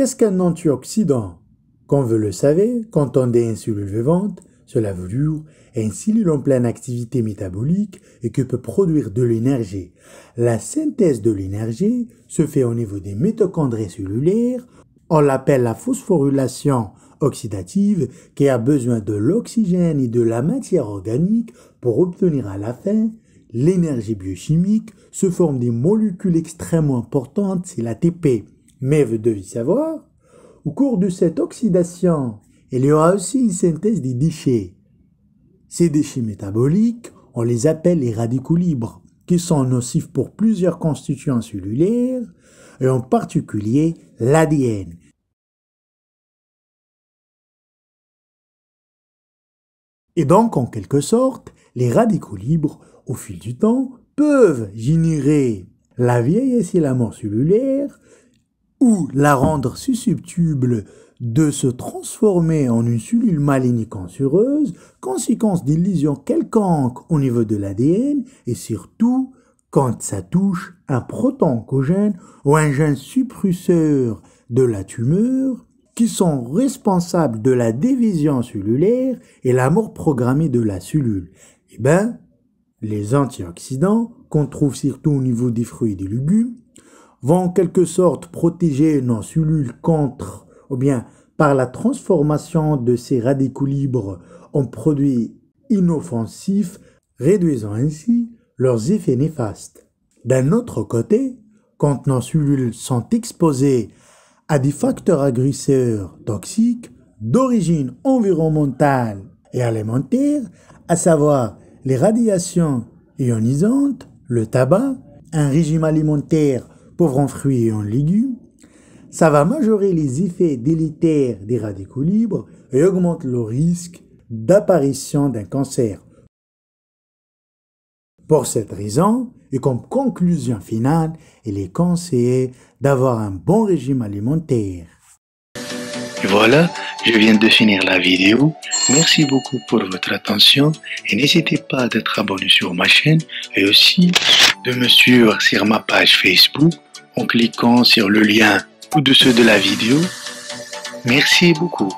Qu'est-ce qu'un antioxydant Comme vous le savez, quand on cellule vivante, cela veut dire un cellule en pleine activité métabolique et qui peut produire de l'énergie. La synthèse de l'énergie se fait au niveau des mitochondries cellulaires. On l'appelle la phosphorylation oxydative qui a besoin de l'oxygène et de la matière organique pour obtenir à la fin l'énergie biochimique se forme des molécules extrêmement importantes, c'est l'ATP. Mais vous devez savoir, au cours de cette oxydation, il y aura aussi une synthèse des déchets. Ces déchets métaboliques, on les appelle les radicaux libres, qui sont nocifs pour plusieurs constituants cellulaires, et en particulier l'ADN. Et donc, en quelque sorte, les radicaux libres, au fil du temps, peuvent générer la vieillesse et la mort cellulaire, ou la rendre susceptible de se transformer en une cellule maligne cancéreuse, conséquence d'une lésion quelconque au niveau de l'ADN et surtout quand ça touche un proton oncogène ou un gène suppresseur de la tumeur qui sont responsables de la division cellulaire et la mort programmée de la cellule. Eh bien, les antioxydants qu'on trouve surtout au niveau des fruits et des légumes vont en quelque sorte protéger nos cellules contre, ou bien par la transformation de ces radicaux libres en produits inoffensifs, réduisant ainsi leurs effets néfastes. D'un autre côté, quand nos cellules sont exposées à des facteurs agresseurs toxiques d'origine environnementale et alimentaire, à savoir les radiations ionisantes, le tabac, un régime alimentaire pauvre en fruits et en légumes, ça va majorer les effets délétères des radicaux libres et augmente le risque d'apparition d'un cancer. Pour cette raison, et comme conclusion finale, il est conseillé d'avoir un bon régime alimentaire. Voilà, je viens de finir la vidéo. Merci beaucoup pour votre attention et n'hésitez pas à d'être abonné sur ma chaîne et aussi de me suivre sur ma page Facebook en cliquant sur le lien ou dessus de la vidéo. Merci beaucoup.